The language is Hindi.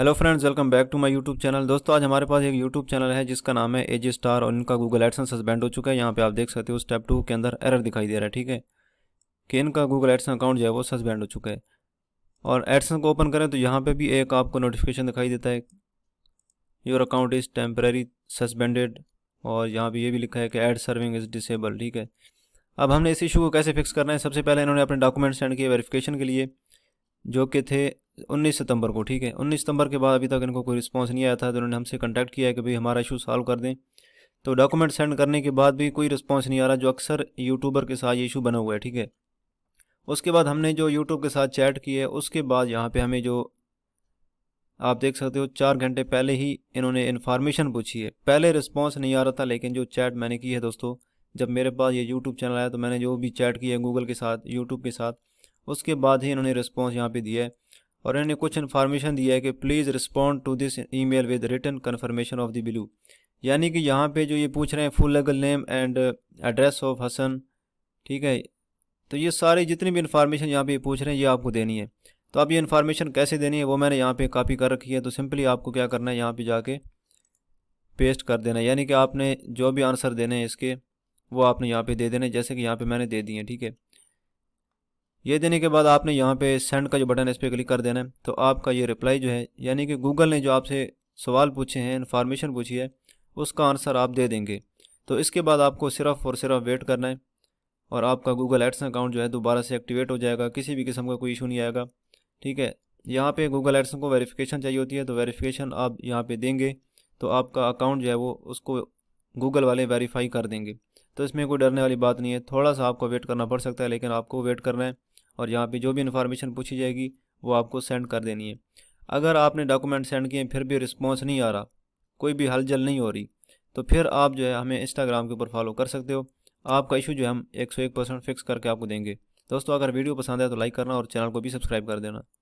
hello friends welcome back to my YouTube channel दोस्तों आज हमारे पास एक यूट्यूब चैनल है जिसका नाम है एजी स्टार और इनका गूगल एडसन सस्पेंड हो चुका है यहाँ पे आप देख सकते हो स्टेप टू के अंदर एरर दिखाई दे रहा है ठीक है कि इनका गूगल एडसन अकाउंट जो है वो सस्पेंड हो चुका है और एडसन को ओपन करें तो यहाँ पर भी एक आपको नोटिफिकेशन दिखाई देता है your account is temporary suspended और यहाँ पर ये भी लिखा है कि एड सर्विंग इज़ डिसेबल ठीक है अब हमने इस इशू को कैसे फिक्स करना है सबसे पहले इन्होंने अपने डॉक्यूमेंट सेंड किए वेरीफिकेशन के लिए जो कि थे उन्नीस सितंबर को ठीक है उन्नीस सितंबर के बाद अभी तक इनको कोई रिस्पांस नहीं आया था तो उन्होंने हमसे कांटेक्ट किया है कि भाई हमारा इशू सॉल्व कर दें तो डॉक्यूमेंट सेंड करने के बाद भी कोई रिस्पांस नहीं आ रहा जो अक्सर यूट्यूबर के साथ ये इशू बना हुआ है ठीक है उसके बाद हमने जो यूट्यूब के साथ चैट की है उसके बाद यहाँ पर हमें जो आप देख सकते हो चार घंटे पहले ही इन्होंने इन्फॉर्मेशन पूछी है पहले रिस्पॉन्स नहीं आ रहा था लेकिन जो चैट मैंने की है दोस्तों जब मेरे पास ये यूट्यूब चैनल आया तो मैंने जो भी चैट किया है गूगल के साथ यूट्यूब के साथ उसके बाद ही इन्होंने रिस्पॉन्स यहाँ पर दिया है और इन्होंने कुछ इन्फॉर्मेशन दिया है कि please respond to this e mail with return confirmation of the below यानी कि यहाँ पे जो ये पूछ रहे हैं full legal name and address of Hasan ठीक है तो ये सारी जितनी भी इन्फॉर्मेशन यहाँ पे पूछ रहे हैं ये आपको देनी है तो आप ये इन्फॉर्मेशन कैसे देनी है वो मैंने यहाँ पे कॉपी कर रखी है तो सिंपली आपको क्या करना है यहाँ पे जाके पेस्ट कर देना यानी कि आपने जो भी आंसर देने हैं इसके वो आपने यहाँ पे दे देने जैसे कि यहाँ पे मैंने दे दिए ठीक है ये देने के बाद आपने यहाँ पे सेंड का जो बटन है इस पर क्लिक कर देना है तो आपका ये रिप्लाई जो है यानी कि गूगल ने जो आपसे सवाल पूछे हैं इन्फॉर्मेशन पूछी है उसका आंसर आप दे देंगे तो इसके बाद आपको सिर्फ और सिर्फ वेट करना है और आपका गूगल एड्स अकाउंट जो है दोबारा से एक्टिवेट हो जाएगा किसी भी किस्म का कोई इशू नहीं आएगा ठीक है यहाँ पे गूगल एड्स को वेरिफिकेशन चाहिए होती है तो वेरिफिकेशन आप यहाँ पे देंगे तो आपका अकाउंट जो है वो उसको गूगल वाले वेरीफाई कर देंगे तो इसमें कोई डरने वाली बात नहीं है थोड़ा सा आपको वेट करना पड़ सकता है लेकिन आपको वेट करना है और यहाँ पे जो भी इन्फॉर्मेशन पूछी जाएगी वो आपको सेंड कर देनी है अगर आपने डॉक्यूमेंट सेंड किए फिर भी रिस्पॉन्स नहीं आ रहा कोई भी हलचल नहीं हो रही तो फिर आप जो है हमें इंस्टाग्राम के ऊपर फॉलो कर सकते हो आपका इशू जो है हम एक सौ एक परसेंट फिक्स करके आपको देंगे दोस्तों अगर वीडियो पसंद आए तो लाइक करना और चैनल को भी सब्सक्राइब कर देना